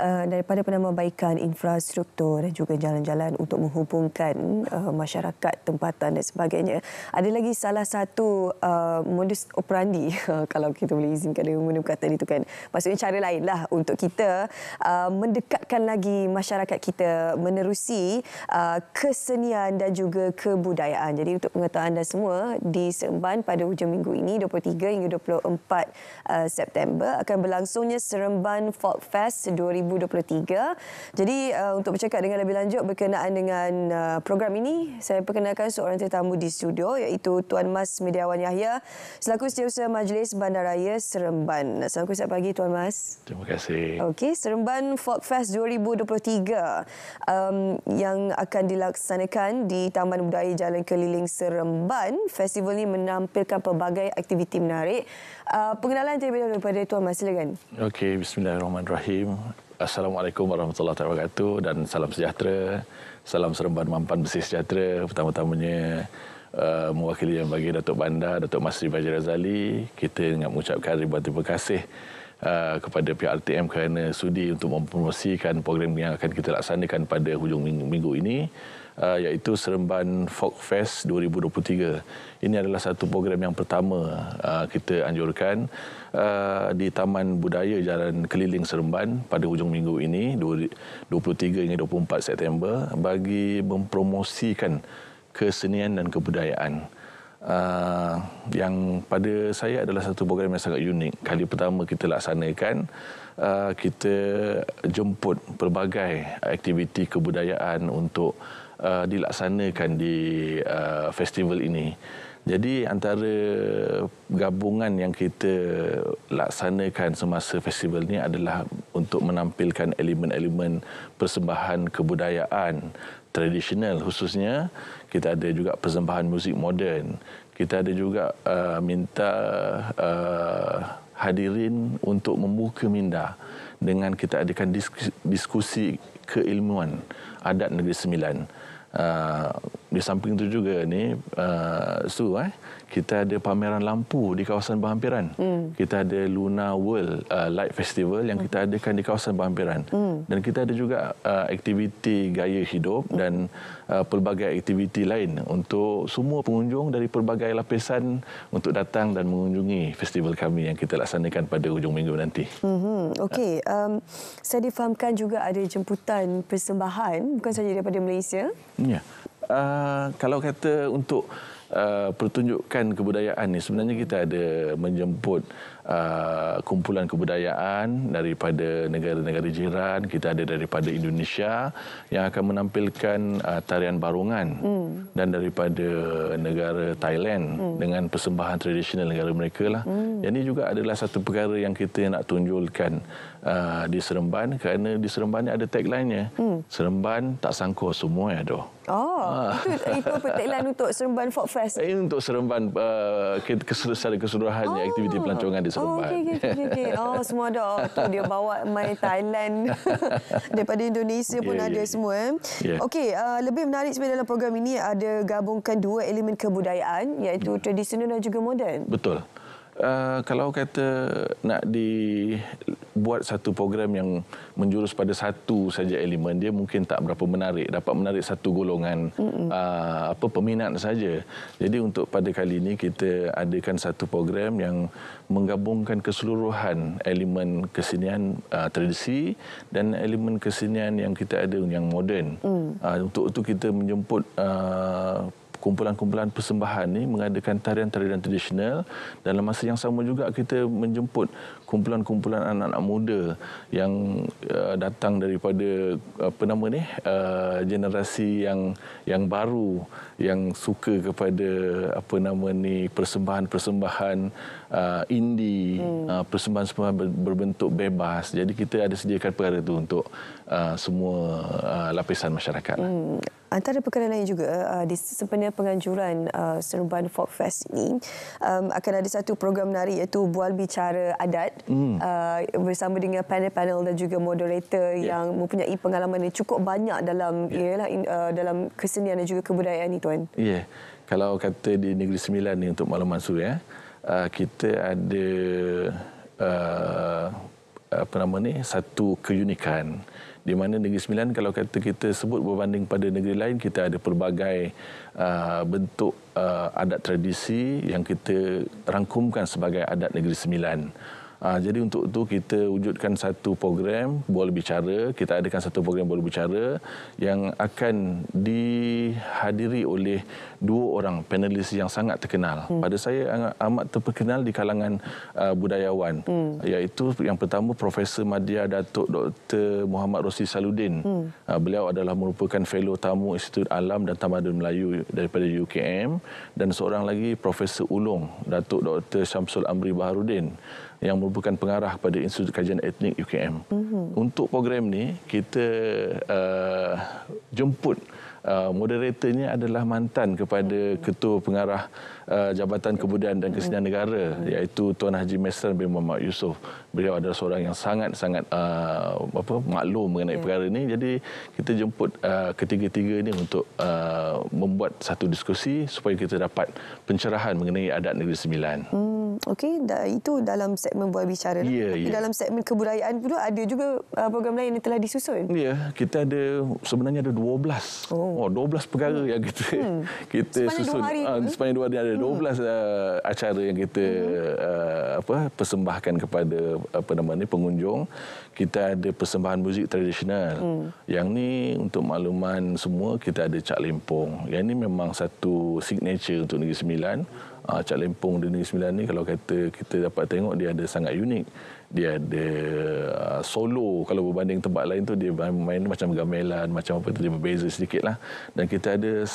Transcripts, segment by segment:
Eh, daripada penambahbaikan infrastruktur dan juga jalan-jalan untuk menghubungkan uh, masyarakat tempatan dan sebagainya. Ada lagi salah satu uh, modus operandi kalau kita boleh izinkan dengan menggunakan kata itu kan. Maksudnya cara lainlah untuk kita uh, mendekatkan lagi masyarakat kita menerusi uh, kesenian dan juga kebudayaan. Jadi untuk pengetahuan anda semua di Seremban pada hujung minggu ini 23 hingga 24 uh, September akan berlangsungnya Seremban Folk Fest 2000 2023. Jadi uh, untuk bercakap dengan lebih lanjut berkenaan dengan uh, program ini, saya perkenalkan seorang tetamu di studio iaitu Tuan Mas Mediawan Yahya selaku Setiausaha Majlis Bandaraya Seremban. Selamat siap pagi Tuan Mas. Terima kasih. Okey, Seremban Folk Fest 2023 um, yang akan dilaksanakan di Taman Budaya Jalan Keliling Seremban. Festival ini menampilkan pelbagai aktiviti menarik. Uh, pengenalan terlebih dahulu kepada Tuan Mas, silakan. Okey, bismillahirrahmanirrahim. Assalamualaikum warahmatullahi wabarakatuh dan salam sejahtera. Salam Seremban Mampan Besi Sejahtera. Pertama-tamanya uh, mewakili yang bagi Datuk Bandar, Datuk Masri Bajirazali, Kita ingat mengucapkan ribuan terima kasih Uh, kepada pihak RTM kerana sudi untuk mempromosikan program yang akan kita laksanakan pada hujung minggu, minggu ini uh, iaitu Seremban Folk Fest 2023. Ini adalah satu program yang pertama uh, kita anjurkan uh, di Taman Budaya Jalan Keliling Seremban pada hujung minggu ini 23 hingga 24 September bagi mempromosikan kesenian dan kebudayaan uh, yang pada saya adalah satu program yang sangat unik. Kali pertama kita laksanakan, uh, kita jemput pelbagai aktiviti kebudayaan untuk uh, dilaksanakan di uh, festival ini. Jadi antara gabungan yang kita laksanakan semasa festival ini adalah untuk menampilkan elemen-elemen persembahan kebudayaan tradisional khususnya kita ada juga persembahan muzik moden kita ada juga uh, minta uh, hadirin untuk membuka minda dengan kita adakan diskusi, diskusi keilmuan adat negeri sembilan uh, di samping itu juga ni uh, Su eh kita ada pameran lampu di kawasan berhampiran. Mm. Kita ada Luna World uh, Light Festival yang kita adakan di kawasan berhampiran. Mm. Dan kita ada juga uh, aktiviti gaya hidup mm. dan uh, pelbagai aktiviti lain untuk semua pengunjung dari pelbagai lapisan untuk datang dan mengunjungi festival kami yang kita laksanakan pada hujung minggu nanti. Mm-hmm. Okey, um, saya difahamkan juga ada jemputan persembahan bukan sahaja daripada Malaysia. Ya. Yeah uh, kalau kata untuk uh, ah, pertunjukan kebudayaan ni sebenarnya kita ada menjemput uh, kumpulan kebudayaan daripada negara-negara jiran kita ada daripada Indonesia yang akan menampilkan uh, tarian barungan mm. dan daripada negara Thailand mm. dengan persembahan tradisional negara mereka lah. Mm. Ini juga adalah satu perkara yang kita nak tunjulkan uh, di Seremban kerana di Seremban ni ada tagline-nya. Mm. Seremban tak sangkut semua ya doh. Oh, ah. itu itu tagline untuk Seremban Folk Fest. Eh, untuk Seremban uh, keseluruhan keseluruhan oh. aktiviti pelancongan dia sempat. Oh, okay, okay, okay, okay. Oh, semua ada. Oh, tu dia bawa main Thailand daripada Indonesia pun yeah, ada yeah. semua. Eh. Yeah. Okey, uh, lebih menarik sebenarnya dalam program ini ada gabungkan dua elemen kebudayaan iaitu yeah. Hmm. tradisional dan juga moden. Betul. Uh, kalau kata nak di buat satu program yang menjurus pada satu saja elemen dia mungkin tak berapa menarik dapat menarik satu golongan mm-hmm. aa, uh, apa peminat saja. Jadi untuk pada kali ini kita adakan satu program yang menggabungkan keseluruhan elemen kesenian aa, uh, tradisi dan elemen kesenian yang kita ada yang moden. Mm. Uh, untuk itu kita menjemput aa, kumpulan-kumpulan persembahan ni mengadakan tarian-tarian tradisional dalam masa yang sama juga kita menjemput kumpulan-kumpulan anak-anak muda yang uh, datang daripada uh, apa nama ni uh, generasi yang yang baru yang suka kepada apa nama ni persembahan-persembahan uh, indie hmm. uh, persembahan-persembahan berbentuk bebas jadi kita ada sediakan perkara itu untuk uh, semua uh, lapisan masyarakat hmm. Antara perkara lain juga, uh, di sepenuh penganjuran uh, Seremban Folk Fest ini, um, akan ada satu program menarik iaitu Bual Bicara Adat mm. uh, bersama dengan panel-panel dan juga moderator yeah. yang mempunyai pengalaman yang cukup banyak dalam ya. yeah. ialah in, uh, dalam kesenian dan juga kebudayaan ini tuan. Ya. Yeah. Kalau kata di Negeri Sembilan ni untuk Malam Mansur ya, uh, kita ada uh, apa nama ni satu keunikan di mana Negeri Sembilan kalau kata kita sebut berbanding pada negeri lain kita ada pelbagai uh, bentuk uh, adat tradisi yang kita rangkumkan sebagai adat Negeri Sembilan. Ha, jadi untuk itu kita wujudkan satu program Bual Bicara, kita adakan satu program Bual Bicara yang akan dihadiri oleh dua orang panelis yang sangat terkenal. Hmm. Pada saya amat terkenal di kalangan uh, budayawan hmm. iaitu yang pertama Profesor Madia Datuk Dr. Muhammad Rosi Saludin. Hmm. Uh, beliau adalah merupakan fellow tamu Institut Alam dan Tamadun Melayu daripada UKM dan seorang lagi Profesor Ulung Datuk Dr. Syamsul Amri Baharudin yang merupakan pengarah kepada Institut Kajian Etnik UKM. Uh-huh. Mhm. Untuk program ni kita uh, jemput uh, moderatornya adalah mantan kepada uh-huh. ketua pengarah Uh, Jabatan Kebudayaan dan Kesenian Negara hmm. iaitu Tuan Haji Mesran bin Muhammad Yusof. Beliau adalah seorang yang sangat-sangat uh, apa maklum mengenai yeah. Hmm. perkara ini. Jadi kita jemput uh, ketiga-tiga ini untuk uh, membuat satu diskusi supaya kita dapat pencerahan mengenai adat negeri Sembilan. Hmm, Okey, da, itu dalam segmen buah bicara. Yeah, Tapi yeah. dalam segmen kebudayaan pun ada juga uh, program lain yang telah disusun. Ya, yeah, kita ada sebenarnya ada 12. Oh, oh 12 perkara hmm. yang kita hmm. kita sepanjang susun. Dua hari uh, sepanjang dua hari ada 12 uh, eh, acara yang kita uh, apa persembahkan kepada apa nama ni pengunjung kita ada persembahan muzik tradisional hmm. yang ni untuk makluman semua kita ada cak lempong yang ni memang satu signature untuk negeri sembilan uh, cak lempong di negeri sembilan ni kalau kata kita dapat tengok dia ada sangat unik dia ada ah, solo kalau berbanding tempat lain tu dia main, macam gamelan macam apa tu dia berbeza sedikit lah dan kita ada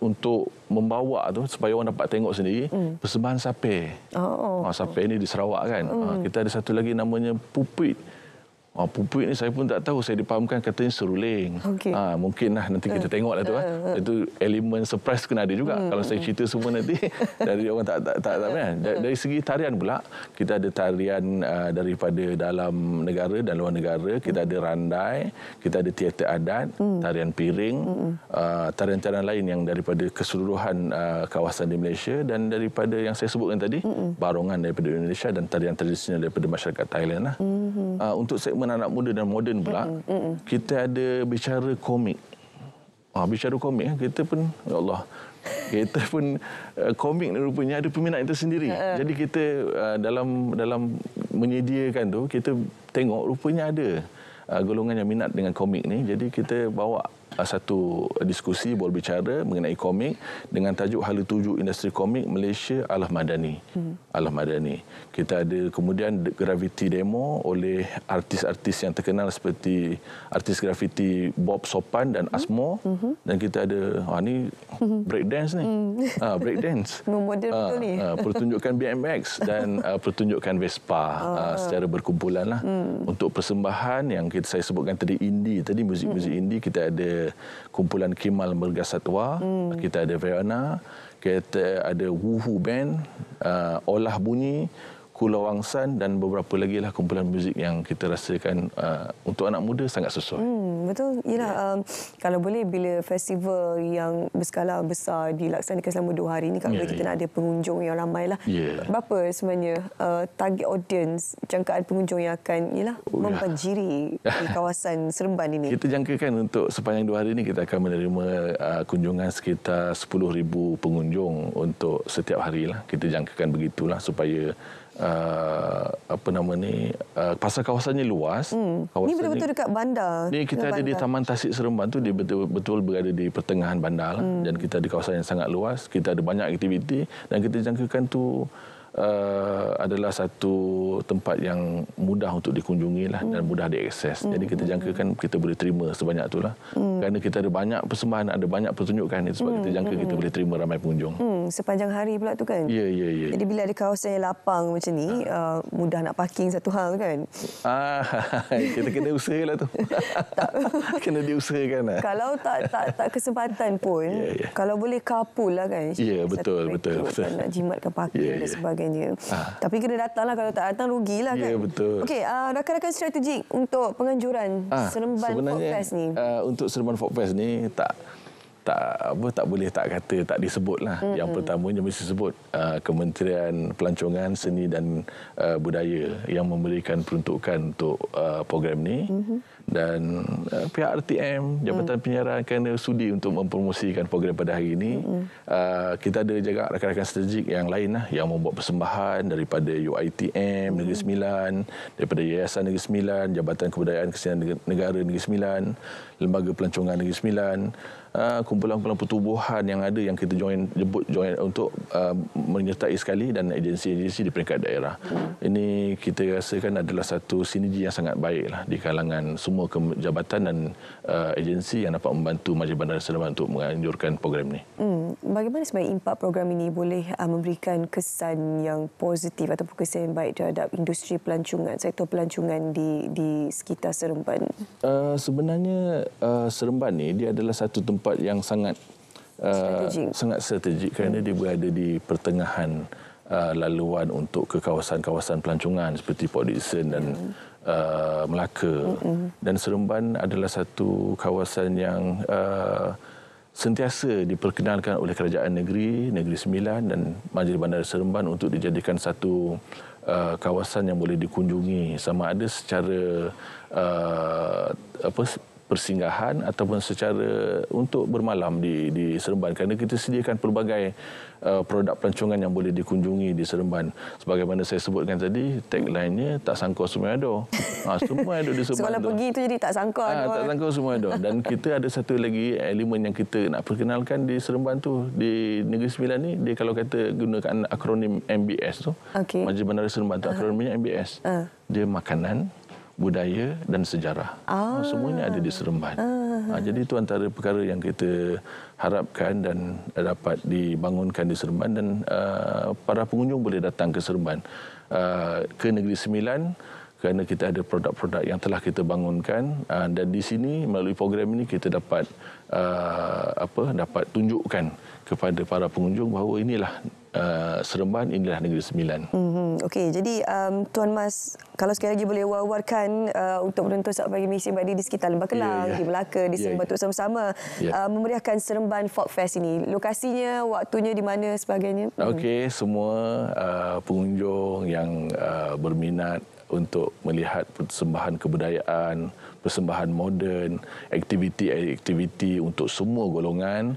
untuk membawa tu supaya orang dapat tengok sendiri mm. persembahan sape. Oh. Ha, sape ni di Sarawak kan. Mm. Ha, kita ada satu lagi namanya pupit. Oh ah, pupuk ni saya pun tak tahu. Saya dipahamkan katanya seruling. Okay. Ah, mungkin lah nanti kita uh, eh, tengok lah tu. Uh, ah. Eh, eh. Itu elemen surprise tu kena ada juga. Hmm. Kalau saya hmm, hmm. cerita semua nanti. dari orang tak tak tak, tak, tak dari, dari segi tarian pula. Kita ada tarian uh, daripada dalam negara dan luar negara. Kita hmm. ada randai. Kita ada teater adat. Hmm. Tarian piring. Hmm. Uh, tarian-tarian lain yang daripada keseluruhan uh, kawasan di Malaysia. Dan daripada yang saya sebutkan tadi. Hmm. Barongan daripada Indonesia. Dan tarian tradisional daripada masyarakat Thailand lah. Hmm uh, untuk segmen anak muda dan moden pula mm -mm. kita ada bicara komik ah uh, bicara komik eh, kita pun ya Allah kita pun uh, komik ni rupanya ada peminat itu sendiri uh -uh. jadi kita uh, dalam dalam menyediakan tu kita tengok rupanya ada uh, golongan yang minat dengan komik ni jadi kita bawa uh, satu diskusi bual bicara mengenai komik dengan tajuk hala tuju industri komik Malaysia Alah Madani. Hmm. Alah Madani. Kita ada kemudian Gravity Demo oleh artis-artis yang terkenal seperti artis graffiti Bob Sopan dan hmm. Asmo hmm. hmm. dan kita ada ha ah, ni dance ni. Hmm. Ha breakdance. Memoden ha, hmm. ah, betul ni. Ha, pertunjukan BMX dan uh, pertunjukan Vespa oh. ha, secara berkumpulan lah. Hmm. untuk persembahan yang kita saya sebutkan tadi indie tadi muzik-muzik hmm. indie kita ada kumpulan Kimal Merga Satwa, hmm. kita ada Verana, kita ada Wuhu Band, uh, Olah Bunyi, Kula Wangsan dan beberapa lagi lah kumpulan muzik yang kita rasakan uh, untuk anak muda sangat sesuai. Hmm, betul. Yalah, yeah. um, kalau boleh bila festival yang berskala besar dilaksanakan selama dua hari ini, kalau ya, yeah, kita yeah. nak ada pengunjung yang ramai lah. Yeah. Berapa sebenarnya uh, target audience, jangkaan pengunjung yang akan yalah, oh, ya. membanjiri yeah. di kawasan Seremban ini? Kita jangkakan untuk sepanjang dua hari ini kita akan menerima uh, kunjungan sekitar 10,000 pengunjung untuk setiap hari lah. Kita jangkakan begitulah supaya uh, apa nama ni uh, pasar kawasannya luas. Hmm. Kawasan ini betul-betul ni, dekat bandar. Ini kita ada di Taman Tasik Seremban tu dia betul-betul berada di pertengahan bandar hmm. dan kita ada kawasan yang sangat luas, kita ada banyak aktiviti dan kita jangkakan tu Uh, adalah satu tempat yang mudah untuk dikunjungi lah mm. dan hmm. mudah diakses. Mm. Jadi hmm, kita hmm, jangkakan kita boleh terima sebanyak itulah. Mm. Kerana kita ada banyak persembahan, ada banyak pertunjukan itu sebab mm. kita jangka mm. kita boleh terima ramai pengunjung. Mm. Sepanjang hari pula tu kan? Ya, ya, ya. Jadi bila ada kawasan yang lapang macam ni, ha. uh, mudah nak parking satu hal kan? Ah, kita kena lah tu. kena diusahakan lah. Kalau tak tak tak kesempatan pun, yeah, yeah. Ya. kalau boleh carpool lah kan? Ya, yeah, betul, betul, betul, kan Nak jimatkan parking yeah, dan ya. sebagainya sebenarnya. Ah. Ha. Tapi kena datang lah kalau tak datang rugilah ya, kan. Ya betul. Okey, uh, rakan-rakan strategik untuk penganjuran ha. Seremban Fokfest ni. Uh, untuk Seremban Fokfest ni tak tak apa tak boleh tak kata tak disebutlah. Mm-hmm. Yang pertamanya mesti sebut uh, Kementerian Pelancongan Seni dan uh, Budaya yang memberikan peruntukan untuk uh, program ni. Mm-hmm dan uh, pihak RTM Jabatan mm. Penyiaran kerana sudi untuk mempromosikan program pada hari ini mm. uh, kita ada juga rakan-rakan strategik yang lain lah, yang membuat persembahan daripada UITM mm. Negeri Sembilan daripada Yayasan Negeri Sembilan Jabatan Kebudayaan Kesenian Negara Negeri Sembilan lembaga pelancongan Negeri Sembilan, ah, kumpulan-kumpulan pertubuhan yang ada yang kita join jemput join untuk uh, menyertai sekali dan agensi-agensi di peringkat daerah. Hmm. Ini kita rasakan adalah satu sinergi yang sangat baiklah di kalangan semua jabatan dan uh, agensi yang dapat membantu Majlis Bandar Seremban untuk menganjurkan program ini. Hmm. Bagaimana sebenarnya impak program ini boleh uh, memberikan kesan yang positif atau kesan yang baik terhadap industri pelancongan, sektor pelancongan di di sekitar Seremban? Uh, sebenarnya uh, Seremban ni dia adalah satu tempat yang sangat eh, strategik. sangat strategik kerana dia berada di pertengahan uh, laluan untuk ke kawasan-kawasan pelancongan seperti Port Dickson dan hmm. uh, Melaka. Hmm. Dan Seremban adalah satu kawasan yang uh, sentiasa diperkenalkan oleh kerajaan negeri Negeri Sembilan dan Majlis Bandar Seremban untuk dijadikan satu uh, kawasan yang boleh dikunjungi sama ada secara uh, apa persinggahan ataupun secara untuk bermalam di di Seremban kerana kita sediakan pelbagai uh, produk pelancongan yang boleh dikunjungi di Seremban sebagaimana saya sebutkan tadi tagline-nya tak sangkut semua ada. Ha, semua ada di Seremban. Semua pergi tu jadi tak sangkut. Ha, tak sangkut semua ada dan kita ada satu lagi elemen yang kita nak perkenalkan di Seremban tu di Negeri Sembilan ni dia kalau kata gunakan akronim MBS tu. Okay. Majlis Bandar Seremban tu akronimnya ha. MBS. Uh. Dia makanan, budaya dan sejarah. Ah. Oh, semuanya ada di Seremban. Ah. ah. jadi itu antara perkara yang kita harapkan dan dapat dibangunkan di Seremban dan ah, para pengunjung boleh datang ke Seremban. Ah, ke Negeri Sembilan kerana kita ada produk-produk yang telah kita bangunkan uh, dan di sini melalui program ini kita dapat uh, apa dapat tunjukkan kepada para pengunjung bahawa inilah uh, Seremban inilah Negeri Sembilan. Mm-hmm. Okey, jadi um, Tuan Mas, kalau sekali lagi boleh wawarkan uh, untuk penonton Sabtu pagi misi Mbak di sekitar Lembah Kelang, yeah, yeah. di Melaka, di yeah, ya. Sembatuk yeah. sama-sama yeah. uh, memeriahkan Seremban Folk Fest ini. Lokasinya, waktunya di mana sebagainya? Mm-hmm. Okey, mm. semua uh, pengunjung yang uh, berminat untuk melihat persembahan kebudayaan, persembahan moden, aktiviti-aktiviti untuk semua golongan.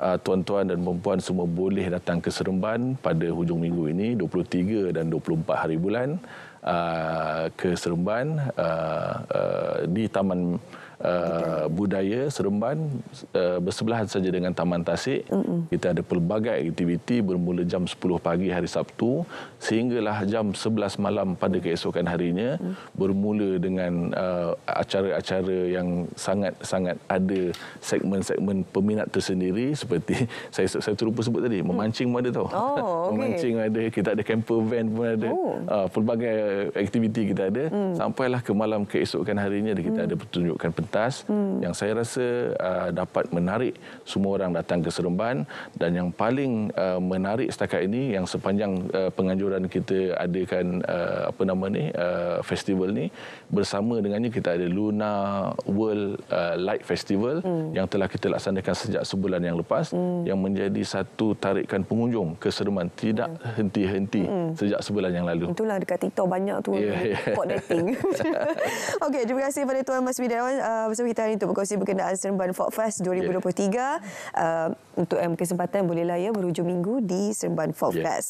Ah, tuan-tuan dan puan-puan semua boleh datang ke Seremban pada hujung minggu ini, 23 dan 24 hari bulan ah, ke Seremban ah, di Taman uh, budaya Seremban uh, bersebelahan saja dengan Taman Tasik. Mm -mm. Kita ada pelbagai aktiviti bermula jam 10 pagi hari Sabtu sehinggalah jam 11 malam pada keesokan harinya mm. bermula dengan eh, acara-acara uh, yang sangat-sangat ada segmen-segmen peminat tersendiri seperti saya saya terlupa sebut tadi memancing mm. tahu Oh, okay. Memancing ada, kita ada camper van pun ada. Oh. Uh, pelbagai aktiviti kita ada mm. sampailah ke malam keesokan harinya kita mm. ada pertunjukan pentas hmm. yang saya rasa uh, dapat menarik semua orang datang ke Seremban dan yang paling uh, menarik setakat ini yang sepanjang uh, penganjuran kita adakan uh, apa nama ni uh, festival ni bersama dengannya kita ada Luna World uh, Light Festival hmm. yang telah kita laksanakan sejak sebulan yang lepas hmm. yang menjadi satu tarikan pengunjung ke Seremban tidak hmm. henti-henti hmm. sejak sebulan yang lalu. Itulah dekat TikTok banyak tu yeah, yeah. pot dating. Okey, terima kasih kepada Tuan Mas Bidawan. uh, bersama uh, kita hari ini untuk berkongsi berkenaan Seremban Folk Fest 2023. Yeah. Uh, untuk um, kesempatan bolehlah ya berhujung minggu di Seremban Folk yeah. Fest.